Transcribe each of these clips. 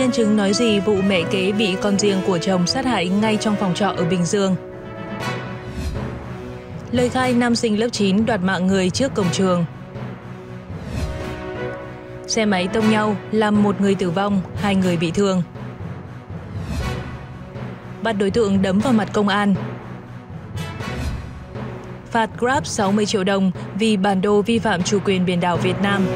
Nhân chứng nói gì vụ mẹ kế bị con riêng của chồng sát hại ngay trong phòng trọ ở Bình Dương? Lời khai nam sinh lớp 9 đoạt mạng người trước cổng trường. Xe máy tông nhau làm một người tử vong, hai người bị thương. Bắt đối tượng đấm vào mặt công an. Phạt Grab 60 triệu đồng vì bản đồ vi phạm chủ quyền biển đảo Việt Nam.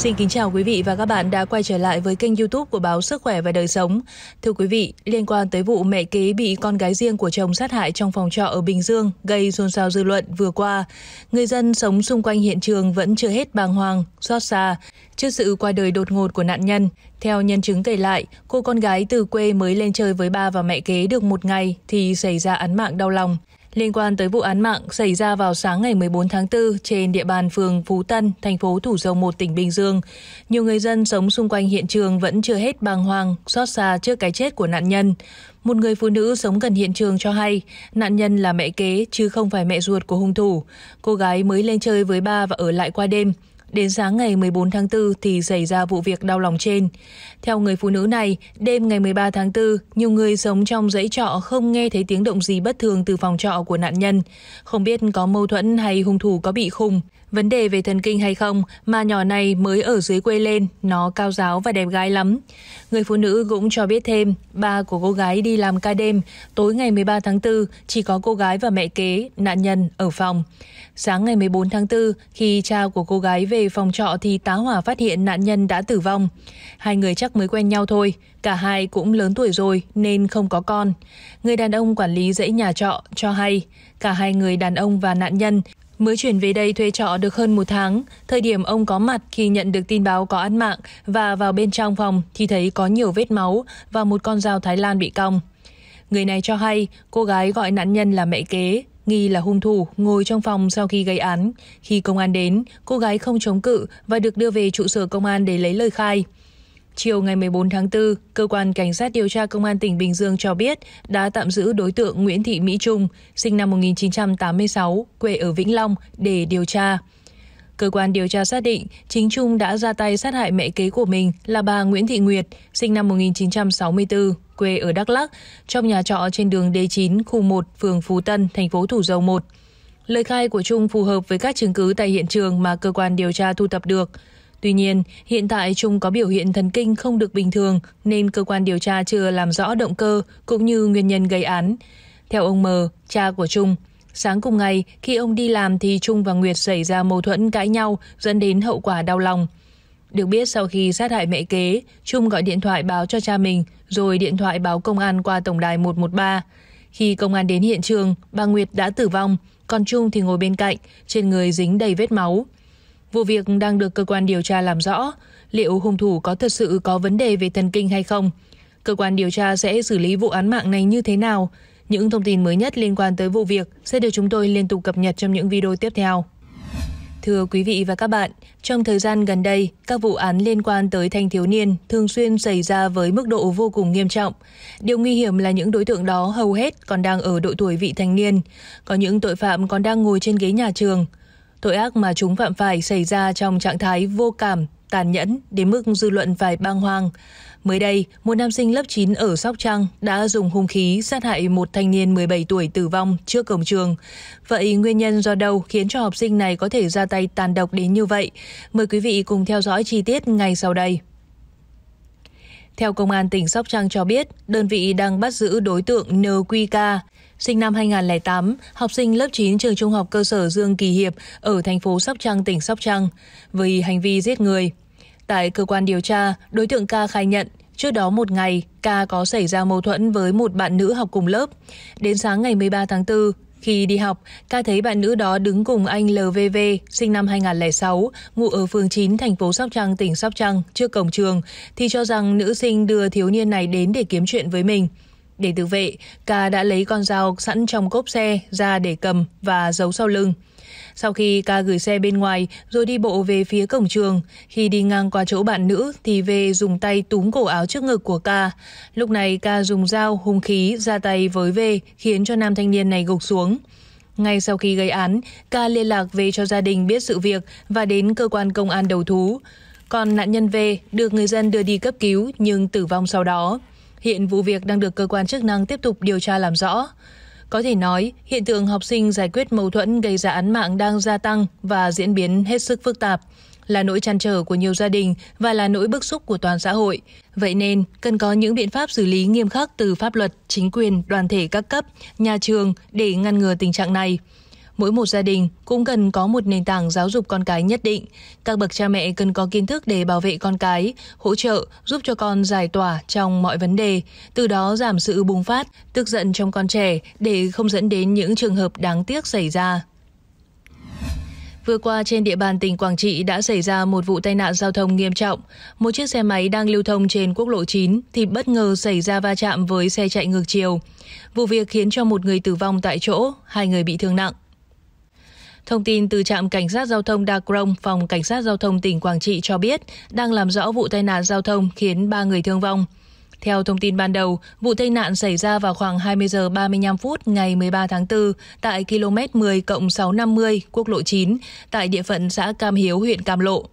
Xin kính chào quý vị và các bạn đã quay trở lại với kênh YouTube của báo Sức khỏe và đời sống. Thưa quý vị, liên quan tới vụ mẹ kế bị con gái riêng của chồng sát hại trong phòng trọ ở Bình Dương gây xôn xao dư luận vừa qua, người dân sống xung quanh hiện trường vẫn chưa hết bàng hoàng, xót xa trước sự qua đời đột ngột của nạn nhân. Theo nhân chứng kể lại, cô con gái từ quê mới lên chơi với ba và mẹ kế được một ngày thì xảy ra án mạng đau lòng. Liên quan tới vụ án mạng xảy ra vào sáng ngày 14 tháng 4 trên địa bàn phường Phú Tân, thành phố Thủ Dầu Một, tỉnh Bình Dương, nhiều người dân sống xung quanh hiện trường vẫn chưa hết bàng hoàng, xót xa trước cái chết của nạn nhân. Một người phụ nữ sống gần hiện trường cho hay, nạn nhân là mẹ kế chứ không phải mẹ ruột của hung thủ. Cô gái mới lên chơi với ba và ở lại qua đêm. Đến sáng ngày 14 tháng 4 thì xảy ra vụ việc đau lòng trên. Theo người phụ nữ này, đêm ngày 13 tháng 4, nhiều người sống trong dãy trọ không nghe thấy tiếng động gì bất thường từ phòng trọ của nạn nhân. Không biết có mâu thuẫn hay hung thủ có bị khùng. Vấn đề về thần kinh hay không mà nhỏ này mới ở dưới quê lên, nó cao giáo và đẹp gái lắm. Người phụ nữ cũng cho biết thêm, ba của cô gái đi làm ca đêm, tối ngày 13 tháng 4 chỉ có cô gái và mẹ kế, nạn nhân ở phòng. Sáng ngày 14 tháng 4, khi cha của cô gái về phòng trọ thì tá hỏa phát hiện nạn nhân đã tử vong. Hai người chắc mới quen nhau thôi, cả hai cũng lớn tuổi rồi nên không có con. Người đàn ông quản lý dãy nhà trọ cho hay, cả hai người đàn ông và nạn nhân Mới chuyển về đây thuê trọ được hơn một tháng, thời điểm ông có mặt khi nhận được tin báo có án mạng và vào bên trong phòng thì thấy có nhiều vết máu và một con dao Thái Lan bị cong. Người này cho hay cô gái gọi nạn nhân là mẹ kế, nghi là hung thủ ngồi trong phòng sau khi gây án. Khi công an đến, cô gái không chống cự và được đưa về trụ sở công an để lấy lời khai. Chiều ngày 14 tháng 4, Cơ quan Cảnh sát điều tra Công an tỉnh Bình Dương cho biết đã tạm giữ đối tượng Nguyễn Thị Mỹ Trung, sinh năm 1986, quê ở Vĩnh Long, để điều tra. Cơ quan điều tra xác định chính Trung đã ra tay sát hại mẹ kế của mình là bà Nguyễn Thị Nguyệt, sinh năm 1964, quê ở Đắk Lắk, trong nhà trọ trên đường D9, khu 1, phường Phú Tân, thành phố Thủ Dầu Một. Lời khai của Trung phù hợp với các chứng cứ tại hiện trường mà cơ quan điều tra thu thập được – Tuy nhiên, hiện tại Trung có biểu hiện thần kinh không được bình thường nên cơ quan điều tra chưa làm rõ động cơ cũng như nguyên nhân gây án. Theo ông M, cha của Trung, sáng cùng ngày khi ông đi làm thì Trung và Nguyệt xảy ra mâu thuẫn cãi nhau dẫn đến hậu quả đau lòng. Được biết sau khi sát hại mẹ kế, Trung gọi điện thoại báo cho cha mình rồi điện thoại báo công an qua tổng đài 113. Khi công an đến hiện trường, bà Nguyệt đã tử vong, còn Trung thì ngồi bên cạnh, trên người dính đầy vết máu. Vụ việc đang được cơ quan điều tra làm rõ, liệu hung thủ có thật sự có vấn đề về thần kinh hay không. Cơ quan điều tra sẽ xử lý vụ án mạng này như thế nào? Những thông tin mới nhất liên quan tới vụ việc sẽ được chúng tôi liên tục cập nhật trong những video tiếp theo. Thưa quý vị và các bạn, trong thời gian gần đây, các vụ án liên quan tới thanh thiếu niên thường xuyên xảy ra với mức độ vô cùng nghiêm trọng. Điều nguy hiểm là những đối tượng đó hầu hết còn đang ở độ tuổi vị thành niên, có những tội phạm còn đang ngồi trên ghế nhà trường, Tội ác mà chúng phạm phải xảy ra trong trạng thái vô cảm, tàn nhẫn đến mức dư luận phải băng hoang. Mới đây, một nam sinh lớp 9 ở Sóc Trăng đã dùng hung khí sát hại một thanh niên 17 tuổi tử vong trước cổng trường. Vậy nguyên nhân do đâu khiến cho học sinh này có thể ra tay tàn độc đến như vậy? Mời quý vị cùng theo dõi chi tiết ngay sau đây. Theo Công an tỉnh Sóc Trăng cho biết, đơn vị đang bắt giữ đối tượng NQK, sinh năm 2008, học sinh lớp 9 trường trung học cơ sở Dương Kỳ Hiệp ở thành phố Sóc Trăng, tỉnh Sóc Trăng, vì hành vi giết người. Tại cơ quan điều tra, đối tượng Ca khai nhận Trước đó một ngày, Ca có xảy ra mâu thuẫn với một bạn nữ học cùng lớp. Đến sáng ngày 13 tháng 4, khi đi học, Ca thấy bạn nữ đó đứng cùng anh LVV, sinh năm 2006, ngụ ở phường 9, thành phố Sóc Trăng, tỉnh Sóc Trăng, trước cổng trường, thì cho rằng nữ sinh đưa thiếu niên này đến để kiếm chuyện với mình. Để tự vệ, Ca đã lấy con dao sẵn trong cốp xe ra để cầm và giấu sau lưng. Sau khi Ca gửi xe bên ngoài rồi đi bộ về phía cổng trường, khi đi ngang qua chỗ bạn nữ thì V dùng tay túm cổ áo trước ngực của Ca. Lúc này Ca dùng dao hung khí ra tay với V khiến cho nam thanh niên này gục xuống. Ngay sau khi gây án, Ca liên lạc về cho gia đình biết sự việc và đến cơ quan công an đầu thú. Còn nạn nhân V được người dân đưa đi cấp cứu nhưng tử vong sau đó. Hiện vụ việc đang được cơ quan chức năng tiếp tục điều tra làm rõ. Có thể nói, hiện tượng học sinh giải quyết mâu thuẫn gây ra án mạng đang gia tăng và diễn biến hết sức phức tạp, là nỗi chăn trở của nhiều gia đình và là nỗi bức xúc của toàn xã hội. Vậy nên, cần có những biện pháp xử lý nghiêm khắc từ pháp luật, chính quyền, đoàn thể các cấp, nhà trường để ngăn ngừa tình trạng này mỗi một gia đình cũng cần có một nền tảng giáo dục con cái nhất định. Các bậc cha mẹ cần có kiến thức để bảo vệ con cái, hỗ trợ, giúp cho con giải tỏa trong mọi vấn đề, từ đó giảm sự bùng phát, tức giận trong con trẻ để không dẫn đến những trường hợp đáng tiếc xảy ra. Vừa qua trên địa bàn tỉnh Quảng Trị đã xảy ra một vụ tai nạn giao thông nghiêm trọng. Một chiếc xe máy đang lưu thông trên quốc lộ 9 thì bất ngờ xảy ra va chạm với xe chạy ngược chiều. Vụ việc khiến cho một người tử vong tại chỗ, hai người bị thương nặng. Thông tin từ trạm cảnh sát giao thông Đa Crong, phòng cảnh sát giao thông tỉnh Quảng Trị cho biết đang làm rõ vụ tai nạn giao thông khiến 3 người thương vong. Theo thông tin ban đầu, vụ tai nạn xảy ra vào khoảng 20 giờ 35 phút ngày 13 tháng 4 tại km 10 650 quốc lộ 9 tại địa phận xã Cam Hiếu, huyện Cam Lộ.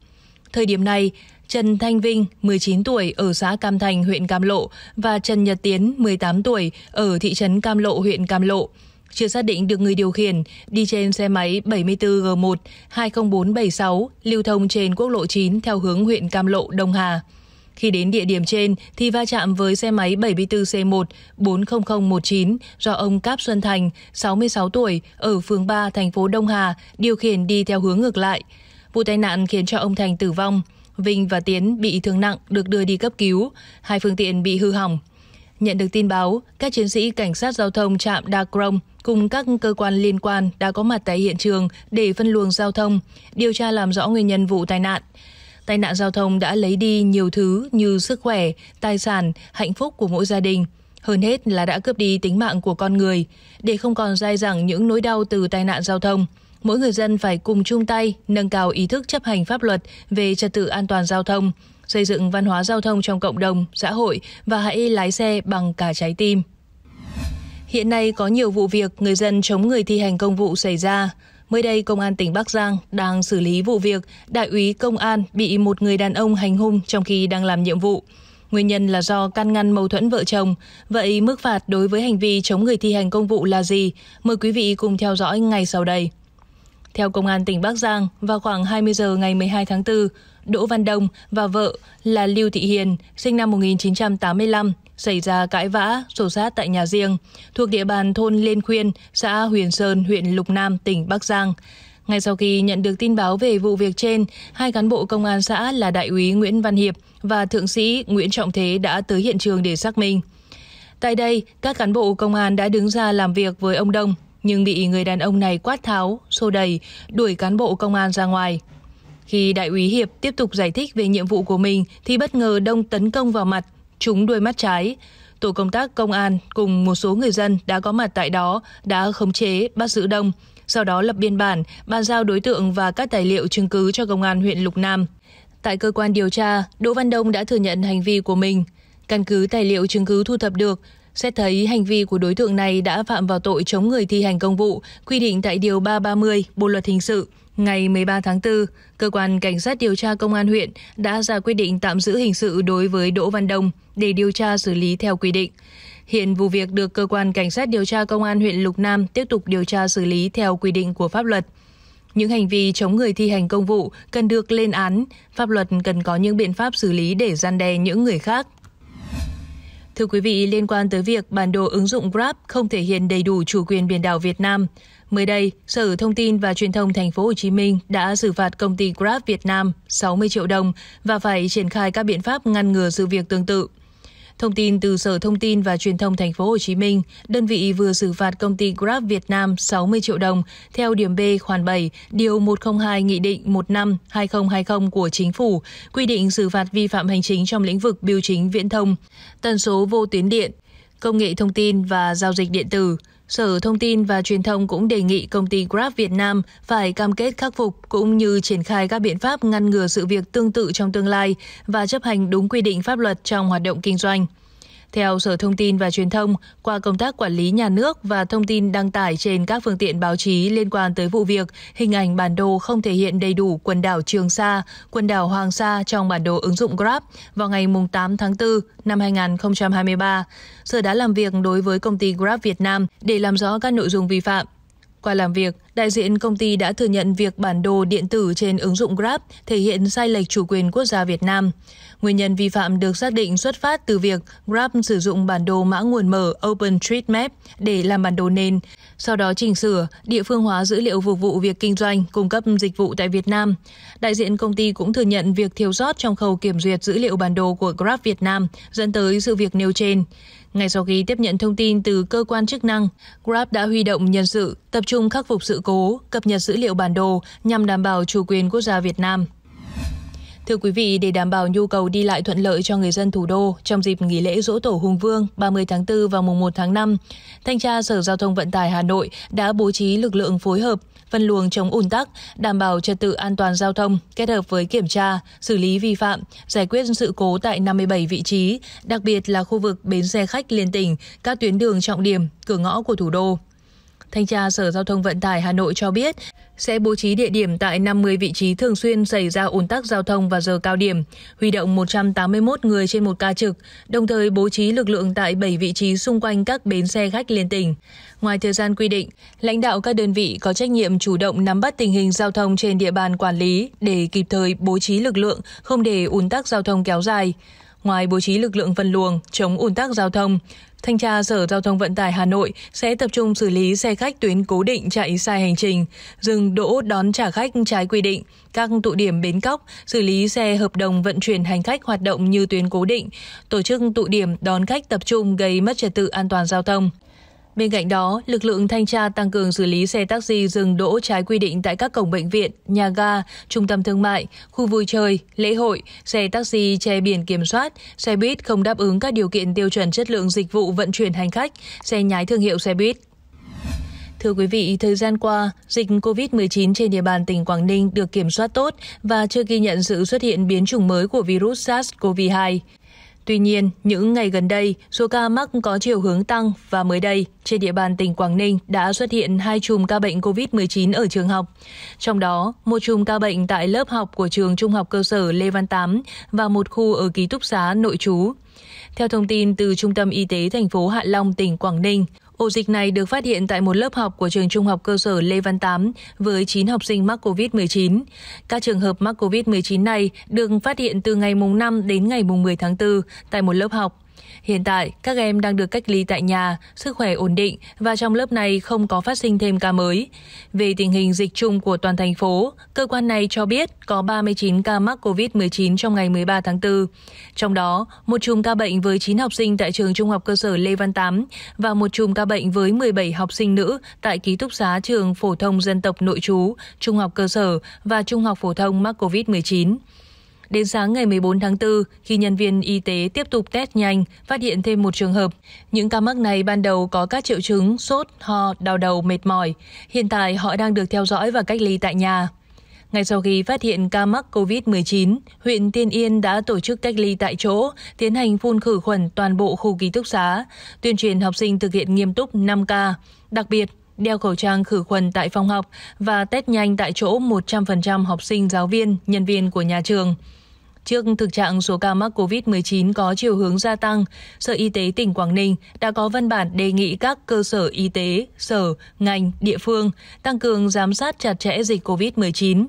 Thời điểm này, Trần Thanh Vinh, 19 tuổi ở xã Cam Thành, huyện Cam Lộ và Trần Nhật Tiến, 18 tuổi ở thị trấn Cam Lộ, huyện Cam Lộ chưa xác định được người điều khiển, đi trên xe máy 74G1 20476 lưu thông trên quốc lộ 9 theo hướng huyện Cam Lộ, Đông Hà. Khi đến địa điểm trên thì va chạm với xe máy 74C1 40019 do ông Cáp Xuân Thành, 66 tuổi, ở phường 3 thành phố Đông Hà điều khiển đi theo hướng ngược lại. Vụ tai nạn khiến cho ông Thành tử vong. Vinh và Tiến bị thương nặng được đưa đi cấp cứu, hai phương tiện bị hư hỏng. Nhận được tin báo, các chiến sĩ cảnh sát giao thông trạm Đa Crong cùng các cơ quan liên quan đã có mặt tại hiện trường để phân luồng giao thông, điều tra làm rõ nguyên nhân vụ tai nạn. Tai nạn giao thông đã lấy đi nhiều thứ như sức khỏe, tài sản, hạnh phúc của mỗi gia đình. Hơn hết là đã cướp đi tính mạng của con người, để không còn dai dẳng những nỗi đau từ tai nạn giao thông. Mỗi người dân phải cùng chung tay nâng cao ý thức chấp hành pháp luật về trật tự an toàn giao thông, xây dựng văn hóa giao thông trong cộng đồng, xã hội và hãy lái xe bằng cả trái tim. Hiện nay có nhiều vụ việc người dân chống người thi hành công vụ xảy ra. Mới đây, Công an tỉnh Bắc Giang đang xử lý vụ việc đại úy công an bị một người đàn ông hành hung trong khi đang làm nhiệm vụ. Nguyên nhân là do can ngăn mâu thuẫn vợ chồng. Vậy mức phạt đối với hành vi chống người thi hành công vụ là gì? Mời quý vị cùng theo dõi ngay sau đây. Theo Công an tỉnh Bắc Giang, vào khoảng 20 giờ ngày 12 tháng 4, Đỗ Văn Đông và vợ là Lưu Thị Hiền, sinh năm 1985, xảy ra cãi vã, sổ sát tại nhà riêng, thuộc địa bàn thôn Liên Khuyên, xã Huyền Sơn, huyện Lục Nam, tỉnh Bắc Giang. Ngay sau khi nhận được tin báo về vụ việc trên, hai cán bộ công an xã là Đại úy Nguyễn Văn Hiệp và Thượng sĩ Nguyễn Trọng Thế đã tới hiện trường để xác minh. Tại đây, các cán bộ công an đã đứng ra làm việc với ông Đông nhưng bị người đàn ông này quát tháo, xô đẩy, đuổi cán bộ công an ra ngoài. Khi đại úy Hiệp tiếp tục giải thích về nhiệm vụ của mình thì bất ngờ Đông tấn công vào mặt, trúng đuôi mắt trái. Tổ công tác công an cùng một số người dân đã có mặt tại đó đã khống chế, bắt giữ Đông, sau đó lập biên bản, bàn giao đối tượng và các tài liệu chứng cứ cho công an huyện Lục Nam. Tại cơ quan điều tra, Đỗ Văn Đông đã thừa nhận hành vi của mình. Căn cứ tài liệu chứng cứ thu thập được, Xét thấy hành vi của đối tượng này đã phạm vào tội chống người thi hành công vụ, quy định tại Điều 330 Bộ Luật Hình sự. Ngày 13 tháng 4, Cơ quan Cảnh sát điều tra Công an huyện đã ra quyết định tạm giữ hình sự đối với Đỗ Văn Đông để điều tra xử lý theo quy định. Hiện vụ việc được Cơ quan Cảnh sát điều tra Công an huyện Lục Nam tiếp tục điều tra xử lý theo quy định của pháp luật. Những hành vi chống người thi hành công vụ cần được lên án, pháp luật cần có những biện pháp xử lý để gian đe những người khác. Thưa quý vị, liên quan tới việc bản đồ ứng dụng Grab không thể hiện đầy đủ chủ quyền biển đảo Việt Nam, mới đây, Sở Thông tin và Truyền thông thành phố Hồ Chí Minh đã xử phạt công ty Grab Việt Nam 60 triệu đồng và phải triển khai các biện pháp ngăn ngừa sự việc tương tự. Thông tin từ Sở Thông tin và Truyền thông Thành phố Hồ Chí Minh, đơn vị vừa xử phạt công ty Grab Việt Nam 60 triệu đồng theo điểm B khoản 7, điều 102 Nghị định 15 2020 của Chính phủ quy định xử phạt vi phạm hành chính trong lĩnh vực bưu chính viễn thông, tần số vô tuyến điện, công nghệ thông tin và giao dịch điện tử. Sở Thông tin và Truyền thông cũng đề nghị công ty Grab Việt Nam phải cam kết khắc phục cũng như triển khai các biện pháp ngăn ngừa sự việc tương tự trong tương lai và chấp hành đúng quy định pháp luật trong hoạt động kinh doanh. Theo Sở Thông tin và Truyền thông, qua công tác quản lý nhà nước và thông tin đăng tải trên các phương tiện báo chí liên quan tới vụ việc, hình ảnh bản đồ không thể hiện đầy đủ quần đảo Trường Sa, quần đảo Hoàng Sa trong bản đồ ứng dụng Grab vào ngày 8 tháng 4 năm 2023. Sở đã làm việc đối với công ty Grab Việt Nam để làm rõ các nội dung vi phạm. Qua làm việc, đại diện công ty đã thừa nhận việc bản đồ điện tử trên ứng dụng Grab thể hiện sai lệch chủ quyền quốc gia Việt Nam. Nguyên nhân vi phạm được xác định xuất phát từ việc Grab sử dụng bản đồ mã nguồn mở OpenStreetMap để làm bản đồ nền, sau đó chỉnh sửa, địa phương hóa dữ liệu phục vụ việc kinh doanh, cung cấp dịch vụ tại Việt Nam. Đại diện công ty cũng thừa nhận việc thiếu sót trong khâu kiểm duyệt dữ liệu bản đồ của Grab Việt Nam dẫn tới sự việc nêu trên. Ngay sau khi tiếp nhận thông tin từ cơ quan chức năng, Grab đã huy động nhân sự, tập trung khắc phục sự cố, cập nhật dữ liệu bản đồ nhằm đảm bảo chủ quyền quốc gia Việt Nam. Thưa quý vị, để đảm bảo nhu cầu đi lại thuận lợi cho người dân thủ đô trong dịp nghỉ lễ Dỗ Tổ Hùng Vương 30 tháng 4 và mùng 1 tháng 5, Thanh tra Sở Giao thông Vận tải Hà Nội đã bố trí lực lượng phối hợp phân luồng chống ùn tắc, đảm bảo trật tự an toàn giao thông, kết hợp với kiểm tra, xử lý vi phạm, giải quyết sự cố tại 57 vị trí, đặc biệt là khu vực bến xe khách liên tỉnh, các tuyến đường trọng điểm, cửa ngõ của thủ đô. Thanh tra Sở Giao thông Vận tải Hà Nội cho biết, sẽ bố trí địa điểm tại 50 vị trí thường xuyên xảy ra ùn tắc giao thông vào giờ cao điểm, huy động 181 người trên một ca trực, đồng thời bố trí lực lượng tại 7 vị trí xung quanh các bến xe khách liên tỉnh. Ngoài thời gian quy định, lãnh đạo các đơn vị có trách nhiệm chủ động nắm bắt tình hình giao thông trên địa bàn quản lý để kịp thời bố trí lực lượng, không để ùn tắc giao thông kéo dài ngoài bố trí lực lượng phân luồng, chống ùn tắc giao thông, Thanh tra Sở Giao thông Vận tải Hà Nội sẽ tập trung xử lý xe khách tuyến cố định chạy sai hành trình, dừng đỗ đón trả khách trái quy định, các tụ điểm bến cóc, xử lý xe hợp đồng vận chuyển hành khách hoạt động như tuyến cố định, tổ chức tụ điểm đón khách tập trung gây mất trật tự an toàn giao thông. Bên cạnh đó, lực lượng thanh tra tăng cường xử lý xe taxi dừng đỗ trái quy định tại các cổng bệnh viện, nhà ga, trung tâm thương mại, khu vui chơi, lễ hội, xe taxi che biển kiểm soát, xe buýt không đáp ứng các điều kiện tiêu chuẩn chất lượng dịch vụ vận chuyển hành khách, xe nhái thương hiệu xe buýt. Thưa quý vị, thời gian qua, dịch COVID-19 trên địa bàn tỉnh Quảng Ninh được kiểm soát tốt và chưa ghi nhận sự xuất hiện biến chủng mới của virus SARS-CoV-2. Tuy nhiên, những ngày gần đây, số ca mắc có chiều hướng tăng và mới đây, trên địa bàn tỉnh Quảng Ninh đã xuất hiện hai chùm ca bệnh COVID-19 ở trường học. Trong đó, một chùm ca bệnh tại lớp học của trường Trung học cơ sở Lê Văn Tám và một khu ở ký túc xá nội trú. Theo thông tin từ Trung tâm Y tế thành phố Hạ Long, tỉnh Quảng Ninh, Ổ dịch này được phát hiện tại một lớp học của trường trung học cơ sở Lê Văn Tám với 9 học sinh mắc COVID-19. Các trường hợp mắc COVID-19 này được phát hiện từ ngày mùng 5 đến ngày mùng 10 tháng 4 tại một lớp học Hiện tại, các em đang được cách ly tại nhà, sức khỏe ổn định và trong lớp này không có phát sinh thêm ca mới. Về tình hình dịch chung của toàn thành phố, cơ quan này cho biết có 39 ca mắc COVID-19 trong ngày 13 tháng 4. Trong đó, một chùm ca bệnh với 9 học sinh tại trường Trung học cơ sở Lê Văn Tám và một chùm ca bệnh với 17 học sinh nữ tại ký túc xá trường phổ thông dân tộc nội trú, trung học cơ sở và trung học phổ thông mắc COVID-19. Đến sáng ngày 14 tháng 4, khi nhân viên y tế tiếp tục test nhanh, phát hiện thêm một trường hợp. Những ca mắc này ban đầu có các triệu chứng sốt, ho, đau đầu, mệt mỏi. Hiện tại họ đang được theo dõi và cách ly tại nhà. Ngay sau khi phát hiện ca mắc COVID-19, huyện Tiên Yên đã tổ chức cách ly tại chỗ, tiến hành phun khử khuẩn toàn bộ khu ký túc xá, tuyên truyền học sinh thực hiện nghiêm túc 5K. Đặc biệt, đeo khẩu trang khử khuẩn tại phòng học và test nhanh tại chỗ 100% học sinh, giáo viên, nhân viên của nhà trường. Trước thực trạng số ca mắc COVID-19 có chiều hướng gia tăng, Sở Y tế tỉnh Quảng Ninh đã có văn bản đề nghị các cơ sở y tế, sở, ngành, địa phương tăng cường giám sát chặt chẽ dịch COVID-19.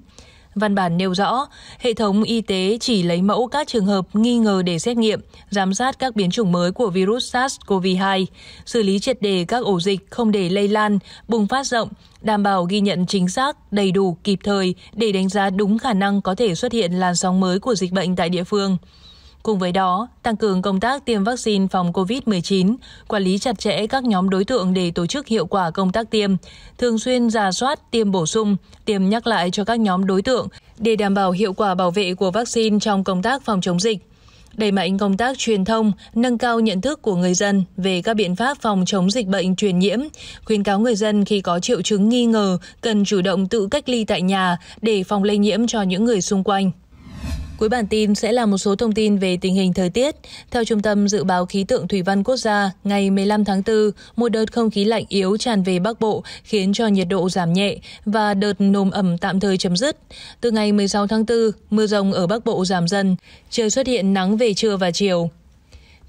Văn bản nêu rõ, hệ thống y tế chỉ lấy mẫu các trường hợp nghi ngờ để xét nghiệm, giám sát các biến chủng mới của virus SARS-CoV-2, xử lý triệt đề các ổ dịch không để lây lan, bùng phát rộng, đảm bảo ghi nhận chính xác, đầy đủ, kịp thời để đánh giá đúng khả năng có thể xuất hiện làn sóng mới của dịch bệnh tại địa phương. Cùng với đó, tăng cường công tác tiêm vaccine phòng COVID-19, quản lý chặt chẽ các nhóm đối tượng để tổ chức hiệu quả công tác tiêm, thường xuyên ra soát tiêm bổ sung, tiêm nhắc lại cho các nhóm đối tượng để đảm bảo hiệu quả bảo vệ của vaccine trong công tác phòng chống dịch đẩy mạnh công tác truyền thông, nâng cao nhận thức của người dân về các biện pháp phòng chống dịch bệnh truyền nhiễm, khuyến cáo người dân khi có triệu chứng nghi ngờ cần chủ động tự cách ly tại nhà để phòng lây nhiễm cho những người xung quanh. Cuối bản tin sẽ là một số thông tin về tình hình thời tiết. Theo Trung tâm Dự báo Khí tượng Thủy văn Quốc gia, ngày 15 tháng 4, một đợt không khí lạnh yếu tràn về Bắc Bộ khiến cho nhiệt độ giảm nhẹ và đợt nồm ẩm tạm thời chấm dứt. Từ ngày 16 tháng 4, mưa rông ở Bắc Bộ giảm dần, trời xuất hiện nắng về trưa và chiều.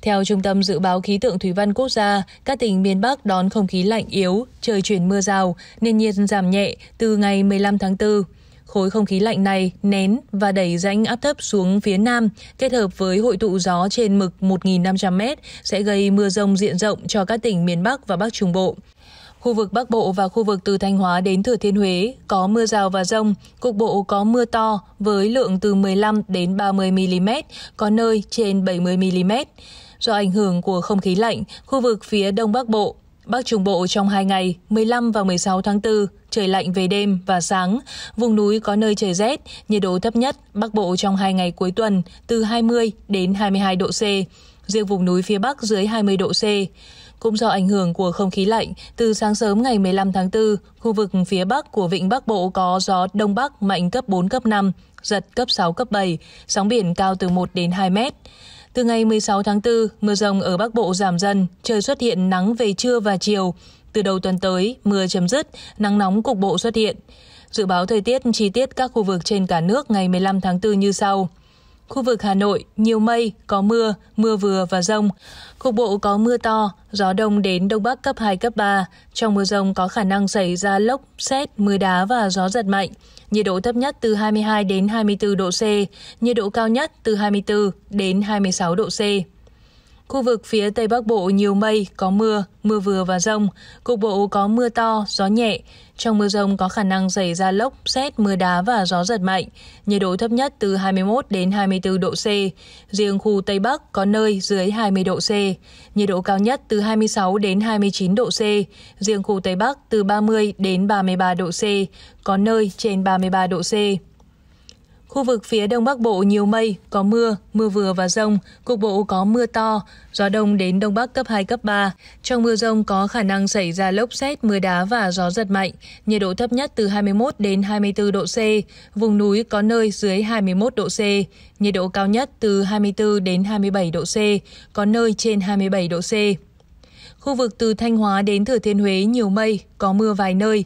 Theo Trung tâm Dự báo Khí tượng Thủy văn Quốc gia, các tỉnh miền Bắc đón không khí lạnh yếu, trời chuyển mưa rào, nên nhiệt giảm nhẹ từ ngày 15 tháng 4. Khối không khí lạnh này nén và đẩy rãnh áp thấp xuống phía nam, kết hợp với hội tụ gió trên mực 1.500m sẽ gây mưa rông diện rộng cho các tỉnh miền Bắc và Bắc Trung Bộ. Khu vực Bắc Bộ và khu vực từ Thanh Hóa đến Thừa Thiên Huế có mưa rào và rông, cục bộ có mưa to với lượng từ 15 đến 30 mm, có nơi trên 70 mm. Do ảnh hưởng của không khí lạnh, khu vực phía Đông Bắc Bộ, Bắc Trung Bộ trong 2 ngày, 15 và 16 tháng 4, trời lạnh về đêm và sáng, vùng núi có nơi trời rét, nhiệt độ thấp nhất Bắc Bộ trong 2 ngày cuối tuần từ 20 đến 22 độ C, riêng vùng núi phía Bắc dưới 20 độ C. Cũng do ảnh hưởng của không khí lạnh, từ sáng sớm ngày 15 tháng 4, khu vực phía Bắc của Vịnh Bắc Bộ có gió Đông Bắc mạnh cấp 4, cấp 5, giật cấp 6, cấp 7, sóng biển cao từ 1 đến 2 mét. Từ ngày 16 tháng 4, mưa rông ở Bắc Bộ giảm dần, trời xuất hiện nắng về trưa và chiều. Từ đầu tuần tới, mưa chấm dứt, nắng nóng cục bộ xuất hiện. Dự báo thời tiết chi tiết các khu vực trên cả nước ngày 15 tháng 4 như sau. Khu vực Hà Nội, nhiều mây, có mưa, mưa vừa và rông. Cục bộ có mưa to, gió đông đến đông bắc cấp 2, cấp 3. Trong mưa rông có khả năng xảy ra lốc, xét, mưa đá và gió giật mạnh nhiệt độ thấp nhất từ 22 đến 24 độ C, nhiệt độ cao nhất từ 24 đến 26 độ C. Khu vực phía Tây Bắc Bộ nhiều mây, có mưa, mưa vừa và rông. Cục bộ có mưa to, gió nhẹ. Trong mưa rông có khả năng xảy ra lốc, xét, mưa đá và gió giật mạnh. Nhiệt độ thấp nhất từ 21 đến 24 độ C. Riêng khu Tây Bắc có nơi dưới 20 độ C. Nhiệt độ cao nhất từ 26 đến 29 độ C. Riêng khu Tây Bắc từ 30 đến 33 độ C. Có nơi trên 33 độ C. Khu vực phía Đông Bắc Bộ nhiều mây, có mưa, mưa vừa và rông, cục bộ có mưa to, gió đông đến Đông Bắc cấp 2, cấp 3. Trong mưa rông có khả năng xảy ra lốc xét, mưa đá và gió giật mạnh, nhiệt độ thấp nhất từ 21 đến 24 độ C, vùng núi có nơi dưới 21 độ C, nhiệt độ cao nhất từ 24 đến 27 độ C, có nơi trên 27 độ C. Khu vực từ Thanh Hóa đến Thừa Thiên Huế nhiều mây, có mưa vài nơi.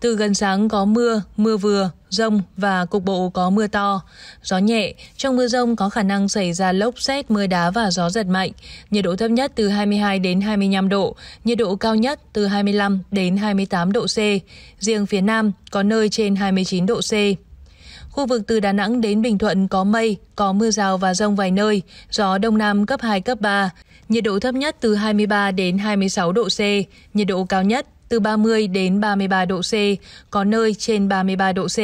Từ gần sáng có mưa, mưa vừa, rông và cục bộ có mưa to, gió nhẹ. Trong mưa rông có khả năng xảy ra lốc xét, mưa đá và gió giật mạnh. Nhiệt độ thấp nhất từ 22 đến 25 độ, nhiệt độ cao nhất từ 25 đến 28 độ C. Riêng phía Nam có nơi trên 29 độ C. Khu vực từ Đà Nẵng đến Bình Thuận có mây, có mưa rào và rông vài nơi, gió đông nam cấp 2, cấp 3. Nhiệt độ thấp nhất từ 23 đến 26 độ C, nhiệt độ cao nhất từ 30 đến 33 độ C, có nơi trên 33 độ C.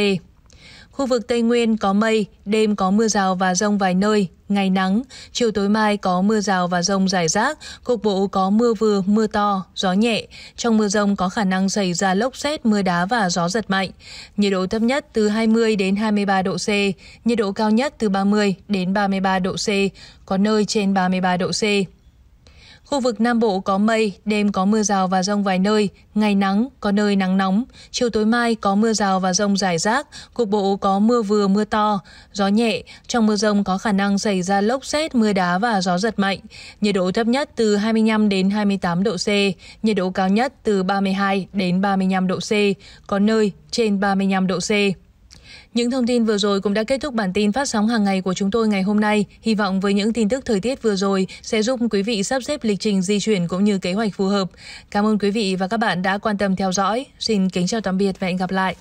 Khu vực Tây Nguyên có mây, đêm có mưa rào và rông vài nơi, ngày nắng, chiều tối mai có mưa rào và rông rải rác, cục bộ có mưa vừa, mưa to, gió nhẹ. Trong mưa rông có khả năng xảy ra lốc xét, mưa đá và gió giật mạnh. Nhiệt độ thấp nhất từ 20 đến 23 độ C, nhiệt độ cao nhất từ 30 đến 33 độ C, có nơi trên 33 độ C. Khu vực Nam Bộ có mây, đêm có mưa rào và rông vài nơi, ngày nắng, có nơi nắng nóng. Chiều tối mai có mưa rào và rông rải rác, cục bộ có mưa vừa mưa to, gió nhẹ. Trong mưa rông có khả năng xảy ra lốc xét, mưa đá và gió giật mạnh. Nhiệt độ thấp nhất từ 25 đến 28 độ C, nhiệt độ cao nhất từ 32 đến 35 độ C, có nơi trên 35 độ C. Những thông tin vừa rồi cũng đã kết thúc bản tin phát sóng hàng ngày của chúng tôi ngày hôm nay. Hy vọng với những tin tức thời tiết vừa rồi sẽ giúp quý vị sắp xếp lịch trình di chuyển cũng như kế hoạch phù hợp. Cảm ơn quý vị và các bạn đã quan tâm theo dõi. Xin kính chào tạm biệt và hẹn gặp lại.